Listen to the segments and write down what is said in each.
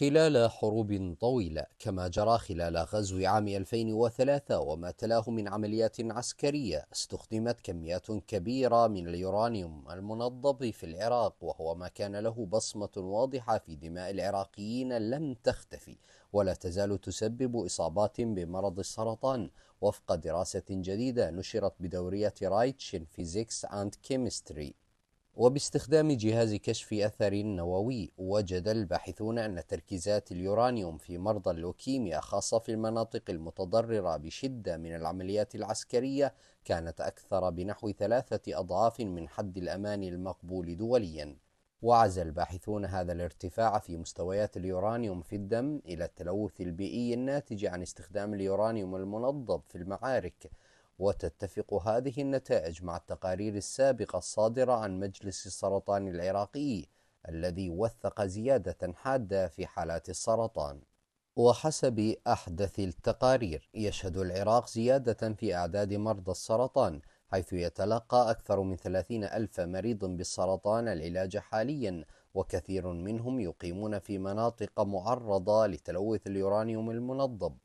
خلال حروب طويلة كما جرى خلال غزو عام 2003 وما تلاه من عمليات عسكرية استخدمت كميات كبيرة من اليورانيوم المنضب في العراق وهو ما كان له بصمة واضحة في دماء العراقيين لم تختفي ولا تزال تسبب إصابات بمرض السرطان وفق دراسة جديدة نشرت بدورية رايتش فيزيكس أند كيمستري وباستخدام جهاز كشف أثر نووي وجد الباحثون أن تركيزات اليورانيوم في مرضى اللوكيميا خاصة في المناطق المتضررة بشدة من العمليات العسكرية كانت أكثر بنحو ثلاثة أضعاف من حد الأمان المقبول دوليا وعزى الباحثون هذا الارتفاع في مستويات اليورانيوم في الدم إلى التلوث البيئي الناتج عن استخدام اليورانيوم المنضب في المعارك وتتفق هذه النتائج مع التقارير السابقة الصادرة عن مجلس السرطان العراقي الذي وثق زيادة حادة في حالات السرطان. وحسب أحدث التقارير يشهد العراق زيادة في أعداد مرضى السرطان حيث يتلقى أكثر من 30 ألف مريض بالسرطان العلاج حاليا وكثير منهم يقيمون في مناطق معرضة لتلوث اليورانيوم المنضب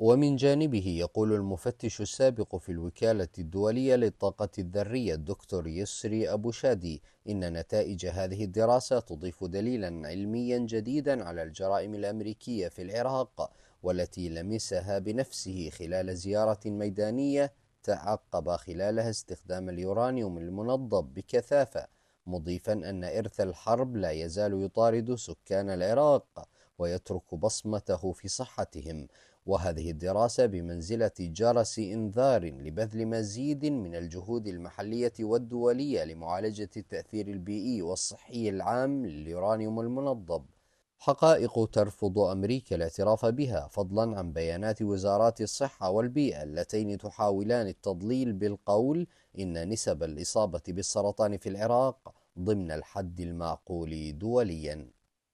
ومن جانبه يقول المفتش السابق في الوكالة الدولية للطاقة الذرية الدكتور يسري أبو شادي إن نتائج هذه الدراسة تضيف دليلا علميا جديدا على الجرائم الأمريكية في العراق والتي لمسها بنفسه خلال زيارة ميدانية تعقب خلالها استخدام اليورانيوم المنضب بكثافة مضيفا أن إرث الحرب لا يزال يطارد سكان العراق ويترك بصمته في صحتهم وهذه الدراسة بمنزلة جرس إنذار لبذل مزيد من الجهود المحلية والدولية لمعالجة التأثير البيئي والصحي العام لليورانيوم المنضب. حقائق ترفض أمريكا الاعتراف بها فضلا عن بيانات وزارات الصحة والبيئة اللتين تحاولان التضليل بالقول إن نسب الإصابة بالسرطان في العراق ضمن الحد المعقول دوليا